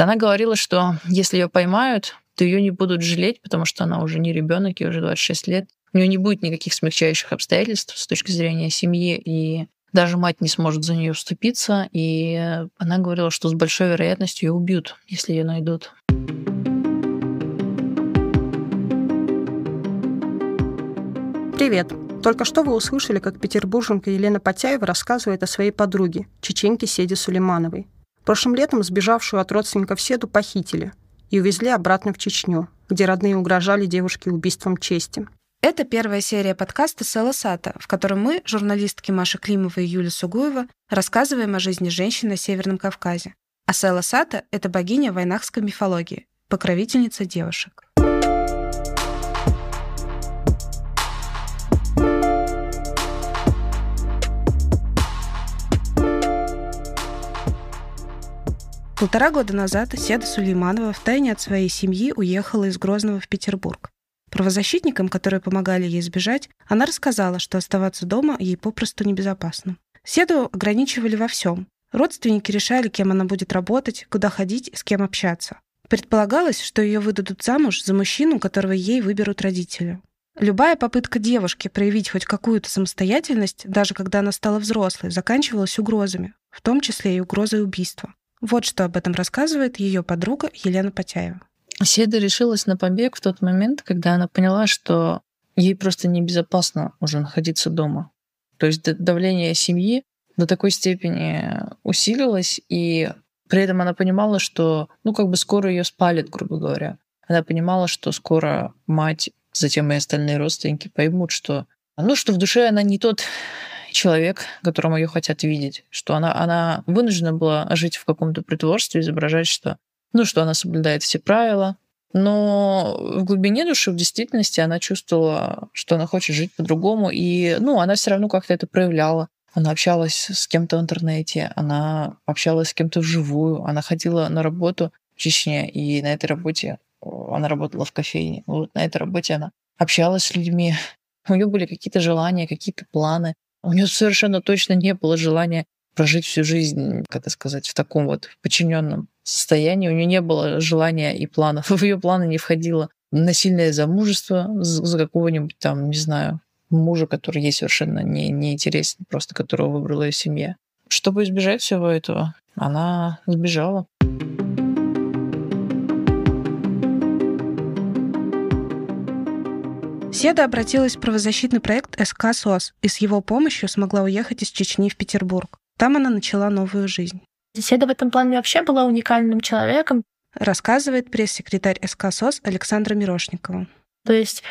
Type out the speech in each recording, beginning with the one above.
Она говорила, что если ее поймают, то ее не будут жалеть, потому что она уже не ребенок, ей уже 26 лет. У нее не будет никаких смягчающих обстоятельств с точки зрения семьи, и даже мать не сможет за нее вступиться. И она говорила, что с большой вероятностью ее убьют, если ее найдут. Привет! Только что вы услышали, как петербурженка Елена Потяева рассказывает о своей подруге, чеченке Седе Сулеймановой, Прошлым летом сбежавшую от родственников Седу похитили и увезли обратно в Чечню, где родные угрожали девушке убийством чести. Это первая серия подкаста «Села Сата», в котором мы, журналистки Маша Климова и Юлия Сугуева, рассказываем о жизни женщин на Северном Кавказе. А Села Сата — это богиня войнахской мифологии, покровительница девушек. Полтора года назад Седа Сулейманова втайне от своей семьи уехала из Грозного в Петербург. Правозащитникам, которые помогали ей сбежать, она рассказала, что оставаться дома ей попросту небезопасно. Седу ограничивали во всем. Родственники решали, кем она будет работать, куда ходить и с кем общаться. Предполагалось, что ее выдадут замуж за мужчину, которого ей выберут родители. Любая попытка девушки проявить хоть какую-то самостоятельность, даже когда она стала взрослой, заканчивалась угрозами, в том числе и угрозой убийства. Вот что об этом рассказывает ее подруга Елена Потяева. Седа решилась на побег в тот момент, когда она поняла, что ей просто небезопасно уже находиться дома. То есть давление семьи до такой степени усилилось, и при этом она понимала, что, ну, как бы скоро ее спалит, грубо говоря. Она понимала, что скоро мать, затем и остальные родственники поймут, что, ну, что в душе она не тот человек, которому ее хотят видеть, что она, она вынуждена была жить в каком-то притворстве, изображать, что, ну, что она соблюдает все правила, но в глубине души, в действительности, она чувствовала, что она хочет жить по-другому, и, ну, она все равно как-то это проявляла. Она общалась с кем-то в интернете, она общалась с кем-то вживую, она ходила на работу в Чечне, и на этой работе она работала в кофейне. Вот на этой работе она общалась с людьми. У нее были какие-то желания, какие-то планы. У нее совершенно точно не было желания прожить всю жизнь, как это сказать, в таком вот подчиненном состоянии. У нее не было желания и планов. В ее планы не входило насильное замужество за какого-нибудь там, не знаю, мужа, который ей совершенно не, не интересен, просто которого выбрала ее семья. Чтобы избежать всего этого, она сбежала. Седа обратилась в правозащитный проект СК СОС и с его помощью смогла уехать из Чечни в Петербург. Там она начала новую жизнь. Седа в этом плане вообще была уникальным человеком. Рассказывает пресс-секретарь СК СОС Александра Мирошникова. То есть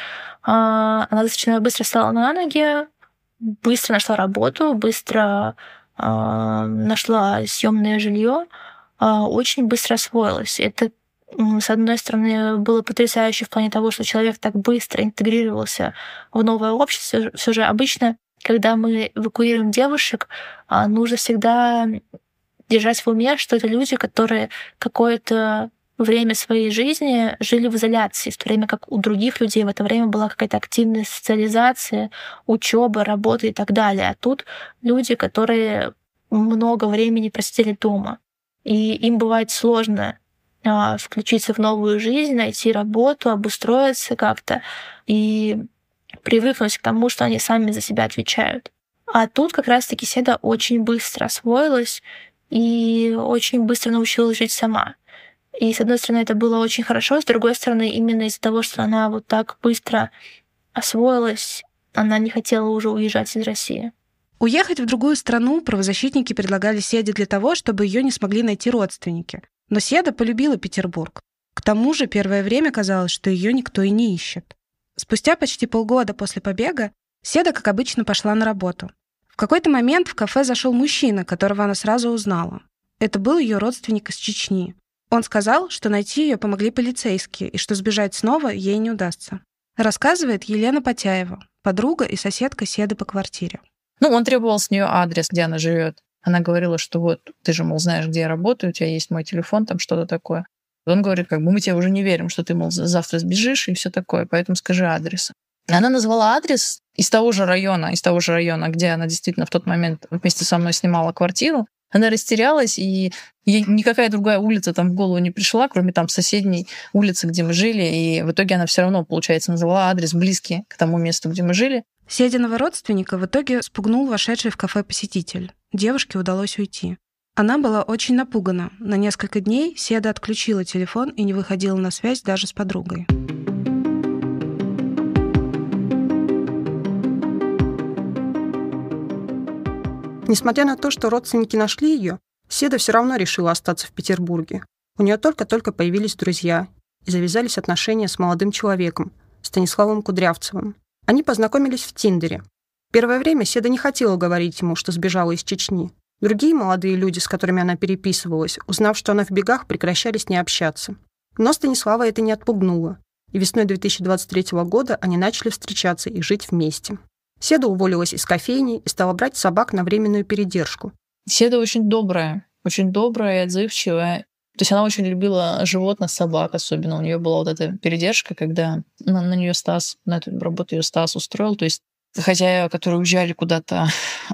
а, она достаточно быстро стала на ноги, быстро нашла работу, быстро а, нашла съемное жилье, а, очень быстро освоилась. Это с одной стороны, было потрясающе в плане того, что человек так быстро интегрировался в новое общество. Все же обычно, когда мы эвакуируем девушек, а, нужно всегда держать в уме, что это люди, которые какое-то время своей жизни жили в изоляции, в то время как у других людей в это время была какая-то активная социализация, учеба, работа и так далее. А тут люди, которые много времени просидели дома. И им бывает сложно а, включиться в новую жизнь, найти работу, обустроиться как-то и привыкнуть к тому, что они сами за себя отвечают. А тут как раз-таки Седа очень быстро освоилась и очень быстро научилась жить сама. И, с одной стороны, это было очень хорошо, с другой стороны, именно из-за того, что она вот так быстро освоилась, она не хотела уже уезжать из России. Уехать в другую страну правозащитники предлагали Седе для того, чтобы ее не смогли найти родственники. Но Седа полюбила Петербург. К тому же первое время казалось, что ее никто и не ищет. Спустя почти полгода после побега Седа, как обычно, пошла на работу. В какой-то момент в кафе зашел мужчина, которого она сразу узнала. Это был ее родственник из Чечни. Он сказал, что найти ее помогли полицейские и что сбежать снова ей не удастся. Рассказывает Елена Потяева, подруга и соседка Седы по квартире. Ну, он требовал с нее адрес, где она живет. Она говорила, что вот ты же, мол, знаешь, где я работаю, у тебя есть мой телефон, там что-то такое. Он говорит, как бы мы тебе уже не верим, что ты, мол, завтра сбежишь и все такое, поэтому скажи адрес. Она назвала адрес из того же района, из того же района, где она действительно в тот момент вместе со мной снимала квартиру. Она растерялась, и ей никакая другая улица там в голову не пришла, кроме там соседней улицы, где мы жили. И в итоге она все равно, получается, назвала адрес близкий к тому месту, где мы жили. Сединого родственника в итоге спугнул вошедший в кафе посетитель. Девушке удалось уйти. Она была очень напугана. На несколько дней Седа отключила телефон и не выходила на связь даже с подругой. Несмотря на то, что родственники нашли ее, Седа все равно решила остаться в Петербурге. У нее только-только появились друзья и завязались отношения с молодым человеком, Станиславом Кудрявцевым. Они познакомились в Тиндере. Первое время Седа не хотела говорить ему, что сбежала из Чечни. Другие молодые люди, с которыми она переписывалась, узнав, что она в бегах, прекращали с ней общаться. Но Станислава это не отпугнуло. И весной 2023 года они начали встречаться и жить вместе. Седа уволилась из кофейни и стала брать собак на временную передержку. Седа очень добрая, очень добрая и отзывчивая. То есть она очень любила животных, собак особенно. У нее была вот эта передержка, когда на, на нее Стас, на эту работу ее Стас устроил. То есть хозяева, которые уезжали куда-то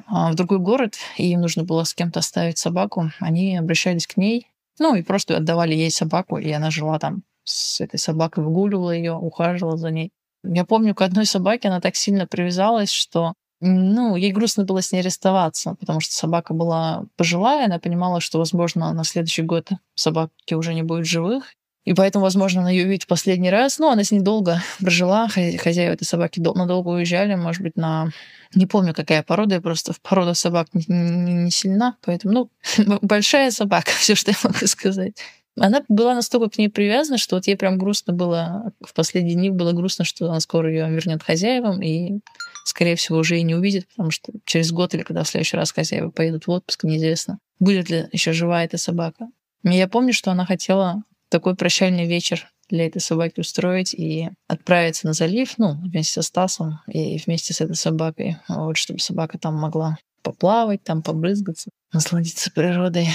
а, в другой город, и им нужно было с кем-то оставить собаку, они обращались к ней, ну и просто отдавали ей собаку, и она жила там с этой собакой, выгуливала ее, ухаживала за ней. Я помню, к одной собаке она так сильно привязалась, что ну, ей грустно было с ней расставаться, потому что собака была пожилая, она понимала, что, возможно, на следующий год собаки уже не будет живых, и поэтому, возможно, она ее увидит в последний раз. Ну, она с ней долго прожила, хозяева этой собаки надолго уезжали, может быть, на... Не помню, какая порода, я просто в порода собак не, не, не сильна, поэтому, ну, большая собака, все, что я могу сказать. Она была настолько к ней привязана, что вот ей прям грустно было, в последние дни было грустно, что она скоро ее вернет хозяевам и, скорее всего, уже и не увидит, потому что через год или когда в следующий раз хозяева поедут в отпуск, неизвестно, будет ли еще жива эта собака. И я помню, что она хотела такой прощальный вечер для этой собаки устроить и отправиться на залив, ну, вместе со Стасом и вместе с этой собакой, вот, чтобы собака там могла поплавать, там побрызгаться, насладиться природой.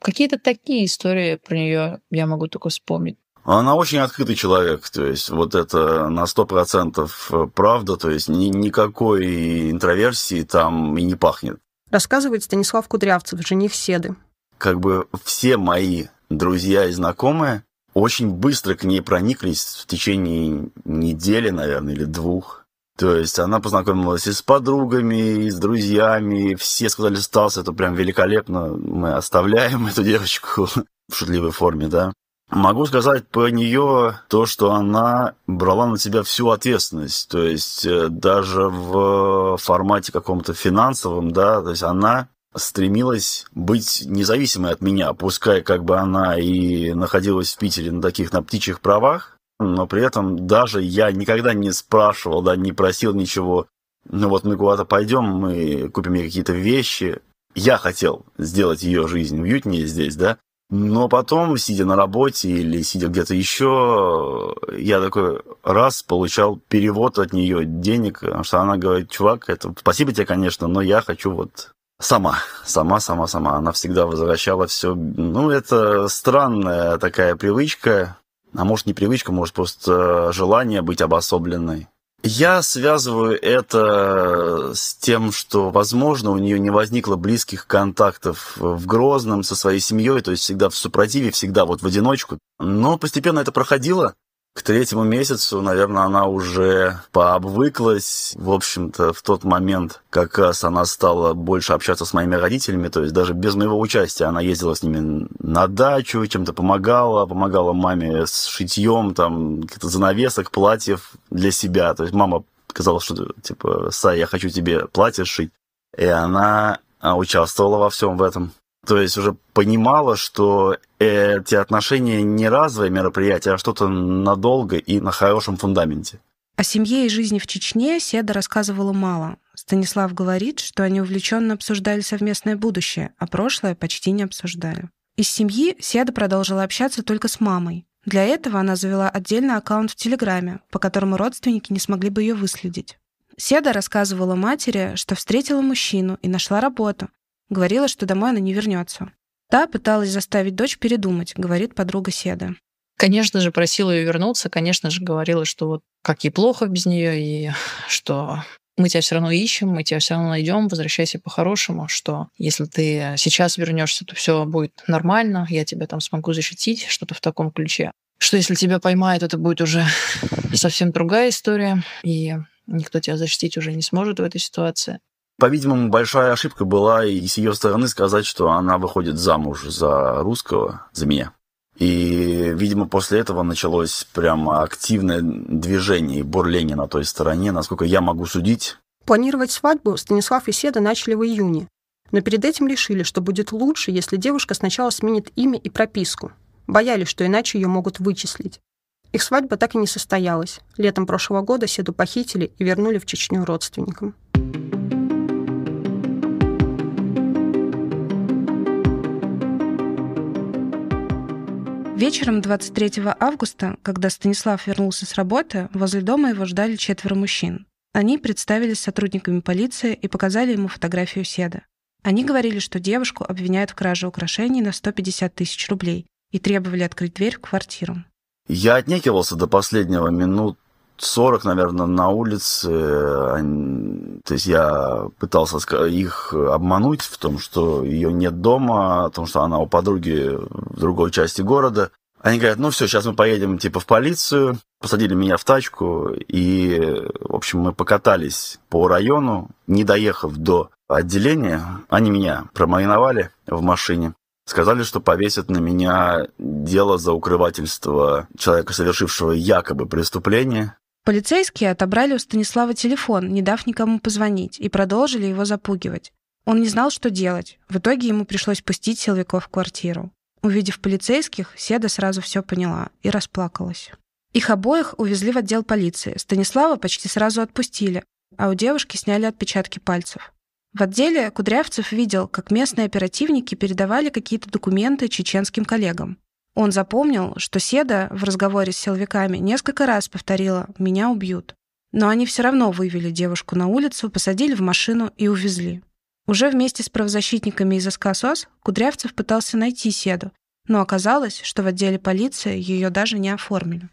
Какие-то такие истории про нее я могу только вспомнить. Она очень открытый человек, то есть вот это на сто процентов э, правда, то есть ни, никакой интроверсии там и не пахнет. Рассказывает Станислав Кудрявцев, жених Седы. Как бы все мои друзья и знакомые очень быстро к ней прониклись в течение недели, наверное, или двух. То есть она познакомилась и с подругами, и с друзьями, и все сказали, Стас, это прям великолепно, мы оставляем эту девочку в шутливой форме, да. Могу сказать по нее то, что она брала на себя всю ответственность, то есть э, даже в формате каком-то финансовом, да, то есть она стремилась быть независимой от меня, пускай как бы она и находилась в Питере на таких, на птичьих правах, но при этом даже я никогда не спрашивал, да, не просил ничего. Ну вот мы куда-то пойдем, мы купим ей какие-то вещи. Я хотел сделать ее жизнь уютнее здесь, да, но потом, сидя на работе или сидя где-то еще, я такой раз получал перевод от нее денег, потому что она говорит, чувак, это спасибо тебе, конечно, но я хочу вот сама, сама, сама, сама. Она всегда возвращала все. Ну, это странная такая привычка, а может, не привычка, может, просто э, желание быть обособленной. Я связываю это с тем, что, возможно, у нее не возникло близких контактов в Грозном со своей семьей, то есть всегда в супротиве, всегда вот в одиночку. Но постепенно это проходило, к третьему месяцу, наверное, она уже пообвыклась. В общем-то, в тот момент как раз она стала больше общаться с моими родителями, то есть даже без моего участия она ездила с ними на дачу, чем-то помогала, помогала маме с шитьем, там, каких-то занавесок, платьев для себя. То есть мама сказала, что, типа, Сай, я хочу тебе платье шить. И она а, участвовала во всем в этом то есть уже понимала, что эти отношения не разовое мероприятие, а что-то надолго и на хорошем фундаменте. О семье и жизни в Чечне Седа рассказывала мало. Станислав говорит, что они увлеченно обсуждали совместное будущее, а прошлое почти не обсуждали. Из семьи Седа продолжила общаться только с мамой. Для этого она завела отдельный аккаунт в Телеграме, по которому родственники не смогли бы ее выследить. Седа рассказывала матери, что встретила мужчину и нашла работу, Говорила, что домой она не вернется. Та пыталась заставить дочь передумать, говорит подруга Седа. Конечно же, просила ее вернуться, конечно же, говорила, что вот как ей плохо без нее, и что мы тебя все равно ищем, мы тебя все равно найдем, возвращайся по-хорошему, что если ты сейчас вернешься, то все будет нормально, я тебя там смогу защитить, что-то в таком ключе. Что если тебя поймают, это будет уже совсем другая история, и никто тебя защитить уже не сможет в этой ситуации. По-видимому, большая ошибка была и с ее стороны сказать, что она выходит замуж за русского, за меня. И, видимо, после этого началось прям активное движение и бурление на той стороне, насколько я могу судить. Планировать свадьбу Станислав и Седа начали в июне. Но перед этим решили, что будет лучше, если девушка сначала сменит имя и прописку. Боялись, что иначе ее могут вычислить. Их свадьба так и не состоялась. Летом прошлого года Седу похитили и вернули в Чечню родственникам. Вечером 23 августа, когда Станислав вернулся с работы, возле дома его ждали четверо мужчин. Они представились сотрудниками полиции и показали ему фотографию Седа. Они говорили, что девушку обвиняют в краже украшений на 150 тысяч рублей и требовали открыть дверь в квартиру. Я отнекивался до последнего минут 40, наверное, на улице. то есть я пытался их обмануть в том, что ее нет дома, о том, что она у подруги в другой части города. Они говорят, ну все, сейчас мы поедем типа в полицию. Посадили меня в тачку, и, в общем, мы покатались по району, не доехав до отделения. Они меня промариновали в машине. Сказали, что повесят на меня дело за укрывательство человека, совершившего якобы преступление. Полицейские отобрали у Станислава телефон, не дав никому позвонить, и продолжили его запугивать. Он не знал, что делать. В итоге ему пришлось пустить силовиков в квартиру. Увидев полицейских, Седа сразу все поняла и расплакалась. Их обоих увезли в отдел полиции. Станислава почти сразу отпустили, а у девушки сняли отпечатки пальцев. В отделе Кудрявцев видел, как местные оперативники передавали какие-то документы чеченским коллегам. Он запомнил, что Седа в разговоре с силовиками несколько раз повторила «меня убьют». Но они все равно вывели девушку на улицу, посадили в машину и увезли. Уже вместе с правозащитниками из СКСОС Кудрявцев пытался найти Седу, но оказалось, что в отделе полиции ее даже не оформили.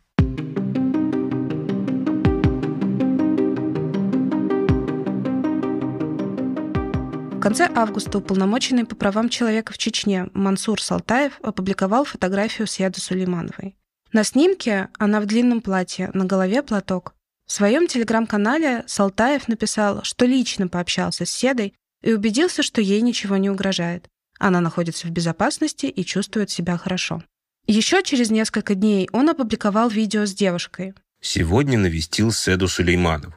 конце августа уполномоченный по правам человека в Чечне Мансур Салтаев опубликовал фотографию с Яды Сулеймановой. На снимке она в длинном платье, на голове платок. В своем телеграм-канале Салтаев написал, что лично пообщался с Седой и убедился, что ей ничего не угрожает. Она находится в безопасности и чувствует себя хорошо. Еще через несколько дней он опубликовал видео с девушкой. «Сегодня навестил Седу Сулейманову.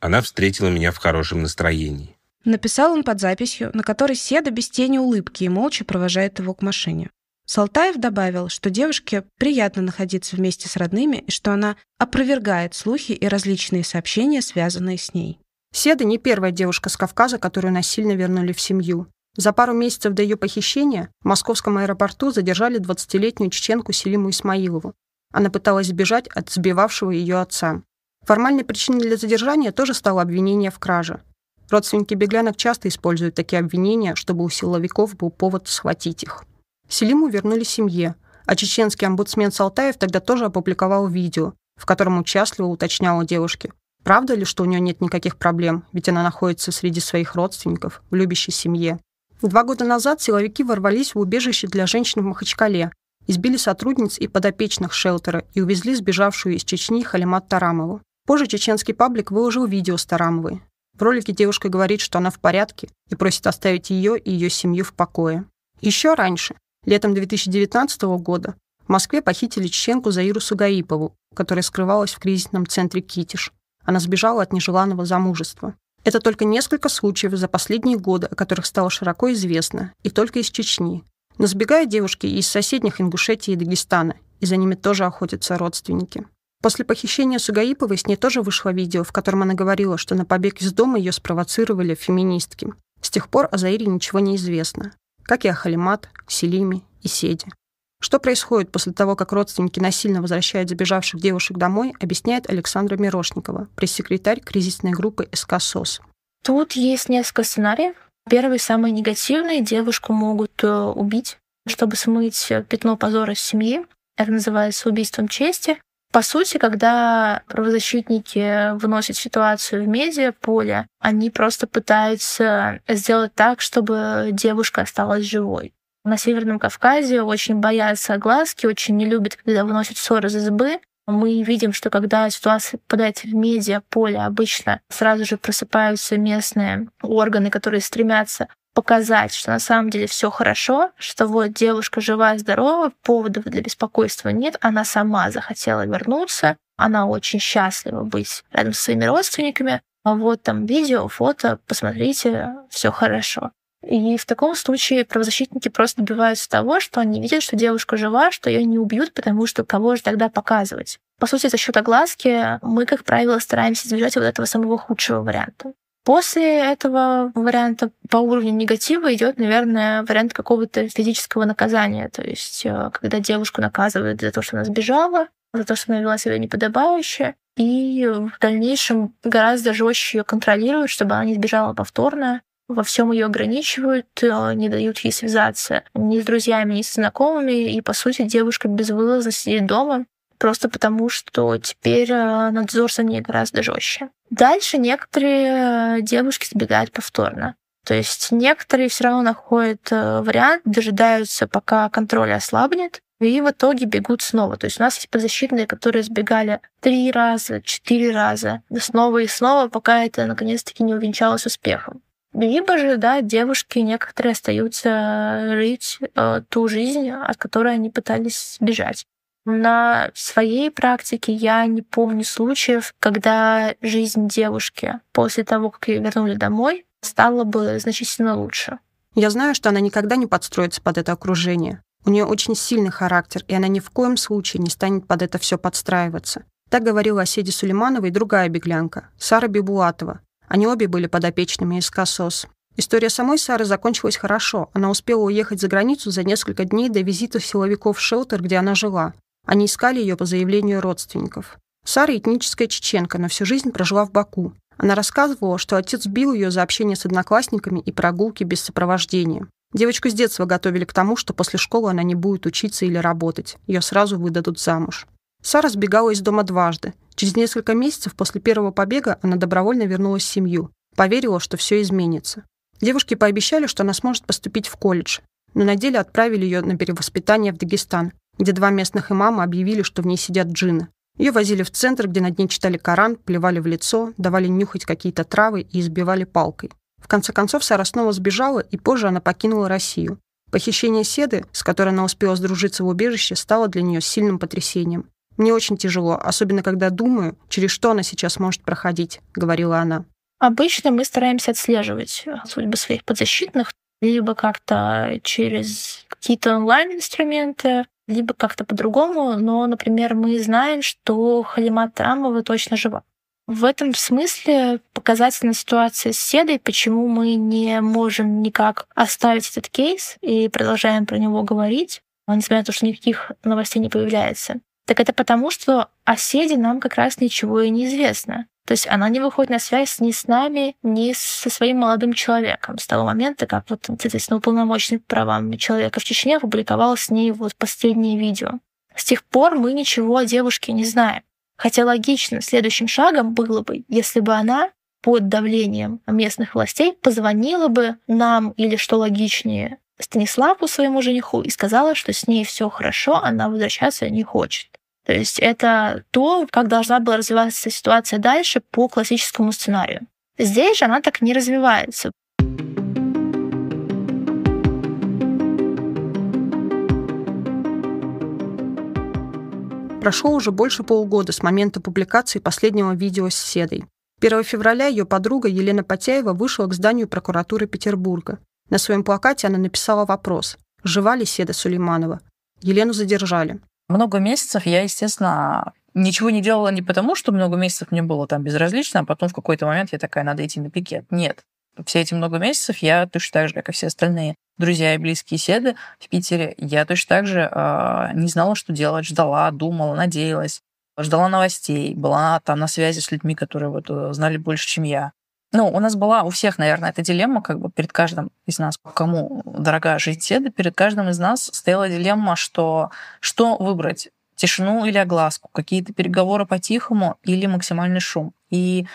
Она встретила меня в хорошем настроении. Написал он под записью, на которой Седа без тени улыбки и молча провожает его к машине. Салтаев добавил, что девушке приятно находиться вместе с родными и что она опровергает слухи и различные сообщения, связанные с ней. Седа не первая девушка с Кавказа, которую насильно вернули в семью. За пару месяцев до ее похищения в московском аэропорту задержали 20-летнюю чеченку Селиму Исмаилову. Она пыталась сбежать от сбивавшего ее отца. Формальной причиной для задержания тоже стало обвинение в краже. Родственники беглянок часто используют такие обвинения, чтобы у силовиков был повод схватить их. Селиму вернули семье, а чеченский омбудсмен Салтаев тогда тоже опубликовал видео, в котором участливо уточнял у девушки, правда ли, что у нее нет никаких проблем, ведь она находится среди своих родственников, в любящей семье. Два года назад силовики ворвались в убежище для женщин в Махачкале, избили сотрудниц и подопечных шелтера и увезли сбежавшую из Чечни Халимат Тарамову. Позже чеченский паблик выложил видео с Тарамовой ролике девушка говорит, что она в порядке и просит оставить ее и ее семью в покое. Еще раньше, летом 2019 года, в Москве похитили чеченку Заиру Сугаипову, которая скрывалась в кризисном центре Китиш. Она сбежала от нежеланного замужества. Это только несколько случаев за последние годы, о которых стало широко известно, и только из Чечни. Но сбегают девушки из соседних Ингушетии и Дагестана, и за ними тоже охотятся родственники. После похищения Сугаиповой с ней тоже вышло видео, в котором она говорила, что на побег из дома ее спровоцировали феминистки. С тех пор о Заире ничего не известно, как и о Халимат, Селиме и Седе. Что происходит после того, как родственники насильно возвращают забежавших девушек домой, объясняет Александра Мирошникова, пресс-секретарь кризисной группы СК СОС. Тут есть несколько сценариев. Первый, самый негативный, девушку могут э, убить, чтобы смыть пятно позора с семьи. Это называется убийством чести. По сути, когда правозащитники выносят ситуацию в медиа поле, они просто пытаются сделать так, чтобы девушка осталась живой. На Северном Кавказе очень боятся огласки, очень не любят, когда выносят ссоры из избы. Мы видим, что когда ситуация попадает в медиа поле, обычно сразу же просыпаются местные органы, которые стремятся показать, что на самом деле все хорошо, что вот девушка жива, здорова, поводов для беспокойства нет, она сама захотела вернуться, она очень счастлива быть рядом со своими родственниками, а вот там видео, фото, посмотрите, все хорошо. И в таком случае правозащитники просто добиваются того, что они видят, что девушка жива, что ее не убьют, потому что кого же тогда показывать. По сути, за счет огласки мы, как правило, стараемся избежать вот этого самого худшего варианта. После этого варианта по уровню негатива идет, наверное, вариант какого-то физического наказания. То есть, э, когда девушку наказывают за то, что она сбежала, за то, что она вела себя неподобающе, и в дальнейшем гораздо жестче ее контролируют, чтобы она не сбежала повторно. Во всем ее ограничивают, э, не дают ей связаться ни с друзьями, ни с знакомыми, и, по сути, девушка безвылазно сидит дома, просто потому что теперь э, надзор за ней гораздо жестче. Дальше некоторые э, девушки сбегают повторно. То есть некоторые все равно находят э, вариант, дожидаются, пока контроль ослабнет, и в итоге бегут снова. То есть у нас есть подзащитные, которые сбегали три раза, четыре раза, снова и снова, пока это наконец-таки не увенчалось успехом. Либо же, да, девушки некоторые остаются жить э, ту жизнь, от которой они пытались сбежать. На своей практике я не помню случаев, когда жизнь девушки после того, как ее вернули домой, стала бы значительно лучше. Я знаю, что она никогда не подстроится под это окружение. У нее очень сильный характер, и она ни в коем случае не станет под это все подстраиваться. Так говорила о Седе и другая беглянка, Сара Бибуатова. Они обе были подопечными из КАСОС. История самой Сары закончилась хорошо. Она успела уехать за границу за несколько дней до визита силовиков в шелтер, где она жила. Они искали ее по заявлению родственников. Сара этническая чеченка, но всю жизнь прожила в Баку. Она рассказывала, что отец бил ее за общение с одноклассниками и прогулки без сопровождения. Девочку с детства готовили к тому, что после школы она не будет учиться или работать. Ее сразу выдадут замуж. Сара сбегала из дома дважды. Через несколько месяцев после первого побега она добровольно вернулась в семью. Поверила, что все изменится. Девушке пообещали, что она сможет поступить в колледж, но на деле отправили ее на перевоспитание в Дагестан, где два местных имама объявили, что в ней сидят джинны. Ее возили в центр, где над ней читали Коран, плевали в лицо, давали нюхать какие-то травы и избивали палкой. В конце концов, Сара снова сбежала, и позже она покинула Россию. Похищение Седы, с которой она успела сдружиться в убежище, стало для нее сильным потрясением. «Мне очень тяжело, особенно когда думаю, через что она сейчас может проходить», — говорила она. Обычно мы стараемся отслеживать э, судьбы своих подзащитных, либо как-то через какие-то онлайн-инструменты, либо как-то по-другому, но, например, мы знаем, что Халимат Трамова точно жива. В этом смысле показательна ситуация с Седой, почему мы не можем никак оставить этот кейс и продолжаем про него говорить, а несмотря на то, что никаких новостей не появляется. Так это потому, что о Седе нам как раз ничего и не известно. То есть она не выходит на связь ни с нами, ни со своим молодым человеком с того момента, как вот соответственно, уполномоченный по правам человека в Чечне опубликовал с ней вот последнее видео. С тех пор мы ничего о девушке не знаем. Хотя логично, следующим шагом было бы, если бы она под давлением местных властей позвонила бы нам или, что логичнее, Станиславу, своему жениху, и сказала, что с ней все хорошо, она возвращаться не хочет. То есть это то, как должна была развиваться ситуация дальше по классическому сценарию. Здесь же она так не развивается. Прошло уже больше полугода с момента публикации последнего видео с Седой. 1 февраля ее подруга Елена Потяева вышла к зданию прокуратуры Петербурга. На своем плакате она написала вопрос «Жива ли Седа Сулейманова?». Елену задержали. Много месяцев я, естественно, ничего не делала не потому, что много месяцев мне было там безразлично, а потом в какой-то момент я такая, надо идти на пикет. Нет. Все эти много месяцев я точно так же, как и все остальные друзья и близкие седы в Питере, я точно так же э, не знала, что делать, ждала, думала, надеялась, ждала новостей, была там на связи с людьми, которые вот э, знали больше, чем я ну, у нас была у всех, наверное, эта дилемма, как бы перед каждым из нас, кому дорога жить седа, перед каждым из нас стояла дилемма, что что выбрать, тишину или огласку, какие-то переговоры по-тихому или максимальный шум. И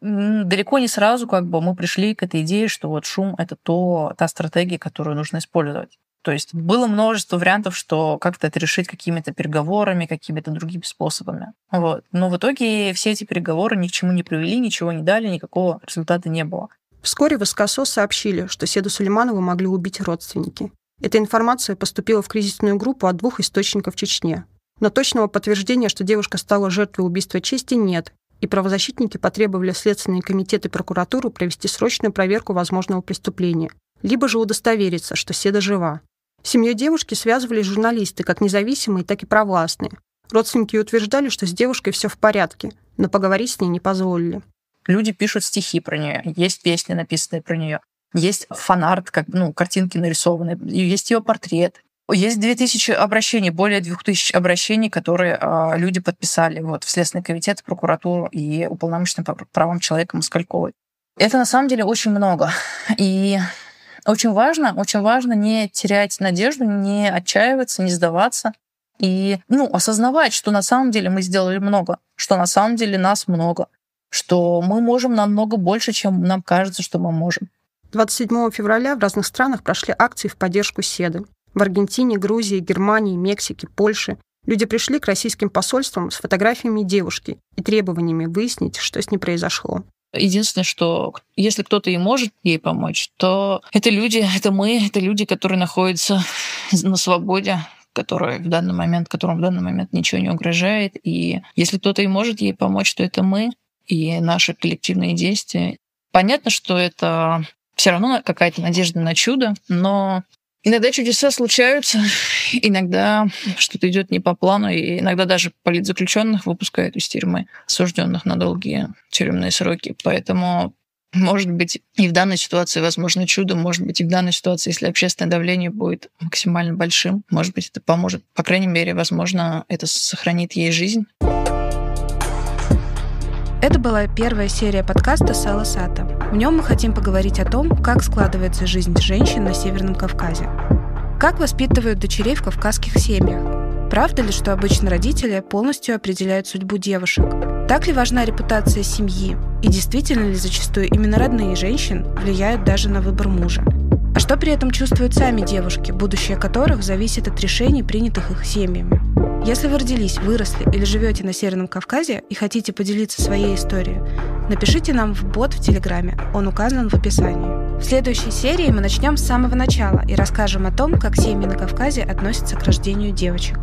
далеко не сразу как бы мы пришли к этой идее, что вот шум — это то, та стратегия, которую нужно использовать. То есть было множество вариантов, что как-то это решить какими-то переговорами, какими-то другими способами. Вот. Но в итоге все эти переговоры ни к чему не привели, ничего не дали, никакого результата не было. Вскоре в СКСО сообщили, что Седу Сулейманову могли убить родственники. Эта информация поступила в кризисную группу от двух источников в Чечне. Но точного подтверждения, что девушка стала жертвой убийства чести, нет, и правозащитники потребовали Следственный комитет и прокуратуру провести срочную проверку возможного преступления, либо же удостовериться, что Седа жива. С семьей девушки связывались журналисты, как независимые, так и провластные. Родственники утверждали, что с девушкой все в порядке, но поговорить с ней не позволили. Люди пишут стихи про нее, есть песни, написанные про нее, есть фанарт, как, ну, картинки нарисованные, есть ее портрет. Есть 2000 обращений, более 2000 обращений, которые э, люди подписали вот, в Следственный комитет, прокуратуру и уполномоченный по правам человека Москальковой. Это на самом деле очень много. И очень важно, очень важно не терять надежду, не отчаиваться, не сдаваться и ну, осознавать, что на самом деле мы сделали много, что на самом деле нас много, что мы можем намного больше, чем нам кажется, что мы можем. 27 февраля в разных странах прошли акции в поддержку Седы. В Аргентине, Грузии, Германии, Мексике, Польше люди пришли к российским посольствам с фотографиями девушки и требованиями выяснить, что с ней произошло. Единственное, что если кто-то и может ей помочь, то это люди, это мы, это люди, которые находятся на свободе, которые в данный момент, которым в данный момент ничего не угрожает. И если кто-то и может ей помочь, то это мы и наши коллективные действия. Понятно, что это все равно какая-то надежда на чудо, но Иногда чудеса случаются, иногда что-то идет не по плану, и иногда даже политзаключенных выпускают из тюрьмы, осужденных на долгие тюремные сроки. Поэтому может быть, и в данной ситуации возможно чудо, может быть, и в данной ситуации, если общественное давление будет максимально большим, может быть, это поможет. По крайней мере, возможно, это сохранит ей жизнь. Это была первая серия подкаста «Сала Сата». В нем мы хотим поговорить о том, как складывается жизнь женщин на Северном Кавказе. Как воспитывают дочерей в кавказских семьях? Правда ли, что обычно родители полностью определяют судьбу девушек? Так ли важна репутация семьи? И действительно ли зачастую именно родные женщин влияют даже на выбор мужа? А что при этом чувствуют сами девушки, будущее которых зависит от решений, принятых их семьями? Если вы родились, выросли или живете на Северном Кавказе и хотите поделиться своей историей, напишите нам в бот в Телеграме, он указан в описании. В следующей серии мы начнем с самого начала и расскажем о том, как семьи на Кавказе относятся к рождению девочек.